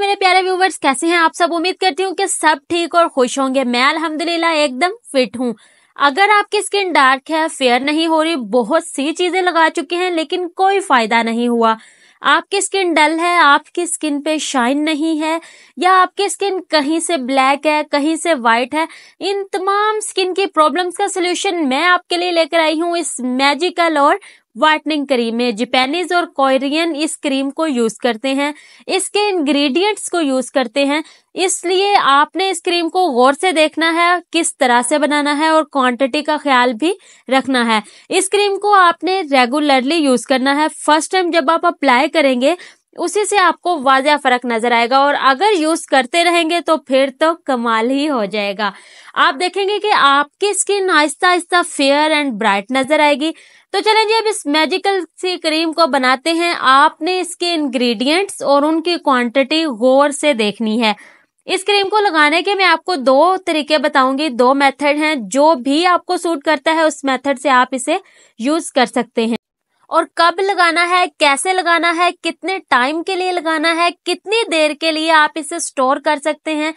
मेरे प्यारे व्यूवर्स कैसे हैं आप सब उम्मीद करती हूँ कि सब ठीक और खुश होंगे मैं अलहमदिल्ला एकदम फिट हूँ अगर आपकी स्किन डार्क है फेयर नहीं हो रही बहुत सी चीजें लगा चुके हैं लेकिन कोई फायदा नहीं हुआ आपकी स्किन डल है आपकी स्किन पे शाइन नहीं है या आपकी स्किन कहीं से ब्लैक है कहीं से व्हाइट है इन तमाम स्किन की प्रॉब्लम्स का सोल्यूशन मैं आपके लिए लेकर आई हूँ इस मैजिकल और वाइटनिंग क्रीम में जिपेनिज और कोरियन इस क्रीम को यूज करते हैं इसके इंग्रेडिएंट्स को यूज करते हैं इसलिए आपने इस क्रीम को गौर से देखना है किस तरह से बनाना है और क्वांटिटी का ख्याल भी रखना है इस क्रीम को आपने रेगुलरली यूज करना है फर्स्ट टाइम जब आप अप्लाई करेंगे उसी से आपको वाजह फर्क नजर आएगा और अगर यूज करते रहेंगे तो फिर तो कमाल ही हो जाएगा आप देखेंगे कि आपकी स्किन आहिस्ता आहिस्ता फेयर एंड ब्राइट नजर आएगी तो चलें जी अब इस मैजिकल सी क्रीम को बनाते हैं आपने इसके इंग्रेडिएंट्स और उनकी क्वांटिटी गौर से देखनी है इस क्रीम को लगाने के मैं आपको दो तरीके बताऊंगी दो मेथड हैं जो भी आपको सूट करता है उस मेथड से आप इसे यूज कर सकते हैं और कब लगाना है कैसे लगाना है कितने टाइम के लिए लगाना है कितनी देर के लिए आप इसे स्टोर कर सकते हैं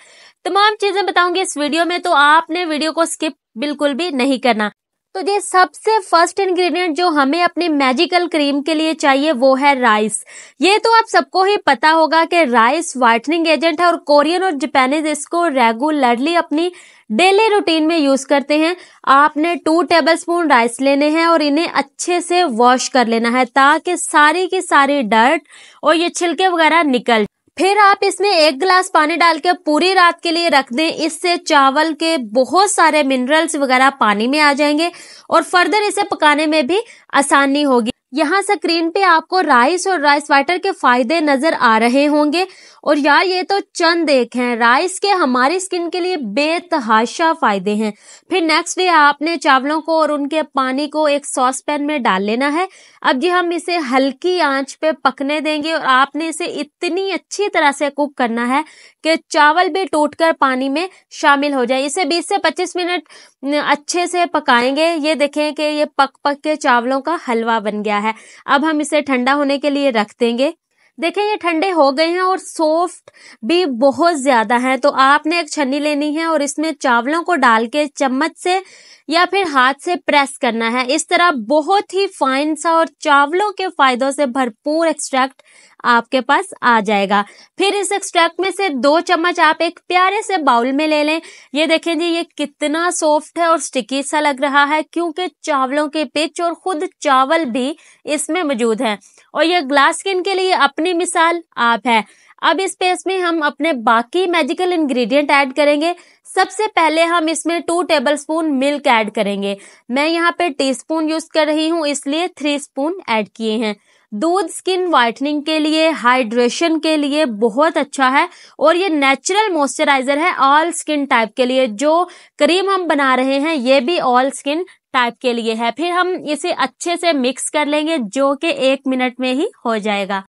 तमाम चीजें बताऊंगी इस वीडियो में तो आपने वीडियो को स्किप बिल्कुल भी नहीं करना तो ये सबसे फर्स्ट इंग्रेडिएंट जो हमें अपने मैजिकल क्रीम के लिए चाहिए वो है राइस ये तो आप सबको ही पता होगा कि राइस वाइटनिंग एजेंट है और कोरियन और जापानीज इसको रेगुलरली अपनी डेली रूटीन में यूज करते हैं आपने टू टेबलस्पून राइस लेने हैं और इन्हें अच्छे से वॉश कर लेना है ताकि सारी की सारी डर्ट और ये छिलके वगैरह निकल फिर आप इसमें एक गिलास पानी डाल के पूरी रात के लिए रख दें इससे चावल के बहुत सारे मिनरल्स वगैरह पानी में आ जाएंगे और फर्दर इसे पकाने में भी आसानी होगी यहाँ स्क्रीन पे आपको राइस और राइस वाटर के फायदे नजर आ रहे होंगे और यार ये तो चंद एक हैं राइस के हमारी स्किन के लिए बेतहाशा फायदे हैं फिर नेक्स्ट डे आपने चावलों को और उनके पानी को एक सॉस पैन में डाल लेना है अब जी हम इसे हल्की आंच पे पकने देंगे और आपने इसे इतनी अच्छी तरह से कुक करना है कि चावल भी टूटकर पानी में शामिल हो जाए इसे 20 से 25 मिनट अच्छे से पकाएंगे ये देखें कि ये पक पक के चावलों का हलवा बन गया है है अब हम इसे ठंडा होने के लिए रख देंगे देखें ये ठंडे हो गए हैं और सॉफ्ट भी बहुत ज़्यादा है तो आपने एक छन्नी लेनी है और इसमें चावलों को डाल के चम्मच से या फिर हाथ से प्रेस करना है इस तरह बहुत ही फाइन सा और चावलों के फायदों से भरपूर एक्सट्रैक्ट आपके पास आ जाएगा फिर इस एक्सट्रैक्ट में से दो चम्मच आप एक प्यारे से बाउल में ले लें ये देखें जी ये कितना सॉफ्ट है और स्टिकी सा लग रहा है क्योंकि चावलों के पिच और खुद चावल भी इसमें मौजूद है और ये ग्लास स्किन के लिए अपने अपनी मिसाल आप है अब इस पेस्ट में हम अपने बाकी मैजिकल इंग्रेडिएंट ऐड करेंगे सबसे पहले हम इसमें टू टेबलस्पून मिल्क ऐड करेंगे मैं यहाँ पे टीस्पून यूज कर रही हूँ इसलिए थ्री स्पून ऐड किए हैं दूध स्किन वाइटनिंग के लिए हाइड्रेशन के लिए बहुत अच्छा है और ये नेचुरल मॉइस्चराइजर है ऑल स्किन टाइप के लिए जो क्रीम हम बना रहे हैं ये भी ऑल स्किन टाइप के लिए है फिर हम इसे अच्छे से मिक्स कर लेंगे जो कि एक मिनट में ही हो जाएगा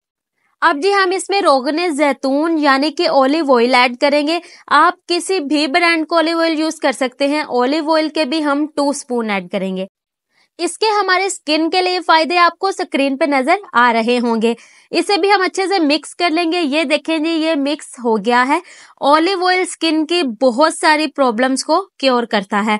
अब जी हम इसमें रोगने जैतून यानी कि ओलिव ऑयल ऐड करेंगे आप किसी भी ब्रांड का ओलिव ऑयल यूज कर सकते हैं ओलिव ऑयल के भी हम टू स्पून ऐड करेंगे इसके हमारे स्किन के लिए फायदे आपको स्क्रीन पे नजर आ रहे होंगे इसे भी हम अच्छे से मिक्स कर लेंगे ये देखें जी ये मिक्स हो गया है ऑलिव ऑयल स्किन की बहुत सारी प्रॉब्लम्स को क्योर करता है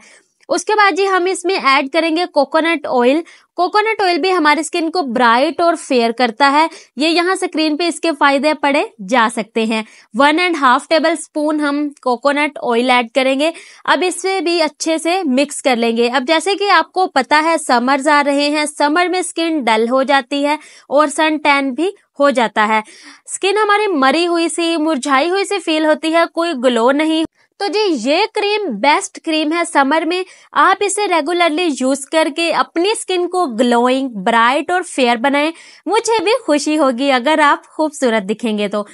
उसके बाद जी हम इसमें ऐड करेंगे कोकोनट ऑयल कोकोनट ऑयल भी हमारे स्किन को ब्राइट और फेयर करता है ये यहाँ स्क्रीन पे इसके फायदे पड़े जा सकते हैं one and half tablespoon हम कोकोनट ऑयल ऐड करेंगे अब इसे भी अच्छे से मिक्स कर लेंगे अब जैसे कि आपको पता है समर्स आ रहे हैं समर में स्किन डल हो जाती है और सन टैन भी हो जाता है स्किन हमारी मरी हुई सी मुरझाई हुई सी फील होती है कोई ग्लो नहीं तो जी ये क्रीम बेस्ट क्रीम है समर में आप इसे रेगुलरली यूज करके अपनी स्किन को ग्लोइंग ब्राइट और फेयर बनाएं मुझे भी खुशी होगी अगर आप खूबसूरत दिखेंगे तो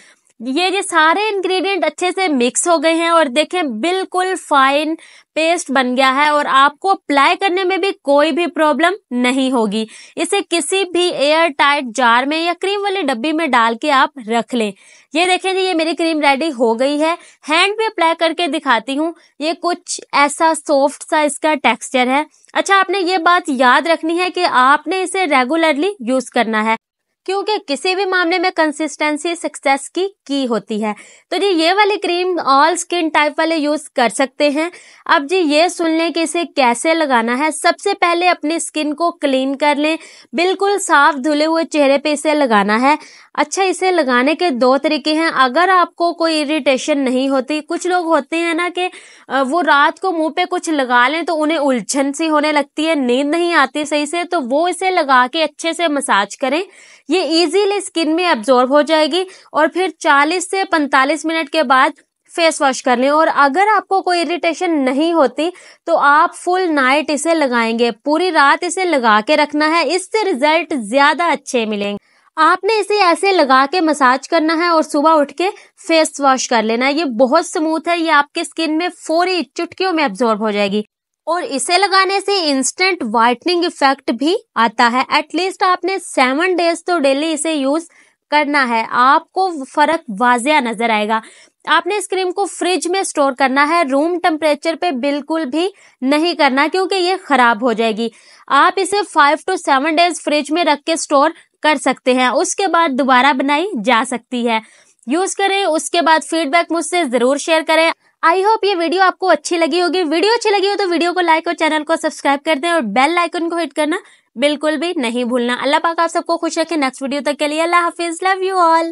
ये ये सारे इंग्रेडिएंट अच्छे से मिक्स हो गए हैं और देखें बिल्कुल फाइन पेस्ट बन गया है और आपको अप्लाई करने में भी कोई भी प्रॉब्लम नहीं होगी इसे किसी भी एयर टाइट जार में या क्रीम वाली डब्बी में डाल के आप रख लें ये देखें जी ये मेरी क्रीम रेडी हो गई है हैंड पे अप्लाई करके दिखाती हूँ ये कुछ ऐसा सॉफ्ट सा इसका टेक्सचर है अच्छा आपने ये बात याद रखनी है कि आपने इसे रेगुलरली यूज करना है क्योंकि किसी भी मामले में कंसिस्टेंसी सक्सेस की की होती है तो जी ये वाली क्रीम ऑल स्किन टाइप वाले यूज कर सकते हैं अब जी ये सुन लें कि इसे कैसे लगाना है सबसे पहले अपनी स्किन को क्लीन कर लें बिल्कुल साफ धुले हुए चेहरे पे इसे लगाना है अच्छा इसे लगाने के दो तरीके हैं अगर आपको कोई इरिटेशन नहीं होती कुछ लोग होते हैं ना कि वो रात को मुंह पे कुछ लगा लें तो उन्हें उलझन सी होने लगती है नींद नहीं आती सही से तो वो इसे लगा के अच्छे से मसाज करें ये इजीली स्किन में एब्जॉर्ब हो जाएगी और फिर 40 से 45 मिनट के बाद फेस वॉश कर लें और अगर आपको कोई इरिटेशन नहीं होती तो आप फुल नाइट इसे लगाएंगे पूरी रात इसे लगा के रखना है इससे रिजल्ट ज़्यादा अच्छे मिलेंगे आपने इसे ऐसे लगा के मसाज करना है और सुबह उठ के फेस वॉश कर लेना है ये बहुत स्मूथ है ये आपके स्किन में फोरी चुटकियों में एब्जॉर्ब हो जाएगी और इसे लगाने से इंस्टेंट व्हाइटनिंग इफेक्ट भी आता है एटलीस्ट आपने सेवन डेज तो डेली इसे यूज करना है आपको फर्क वाजिया नजर आएगा आपने इस क्रीम को फ्रिज में स्टोर करना है रूम टेम्परेचर पे बिल्कुल भी नहीं करना क्योंकि ये खराब हो जाएगी आप इसे five to seven days fridge में रख के स्टोर कर सकते हैं उसके बाद दोबारा बनाई जा सकती है यूज करें उसके बाद फीडबैक मुझसे जरूर शेयर करें आई होप ये वीडियो आपको अच्छी लगी होगी वीडियो अच्छी लगी हो तो वीडियो को लाइक और चैनल को सब्सक्राइब कर दें और बेल आइकन को हिट करना बिल्कुल भी नहीं भूलना अल्लाह पाक आप सबको खुश रखे नेक्स्ट वीडियो तक के लिए अल्लाह हाफिज लव यू ऑल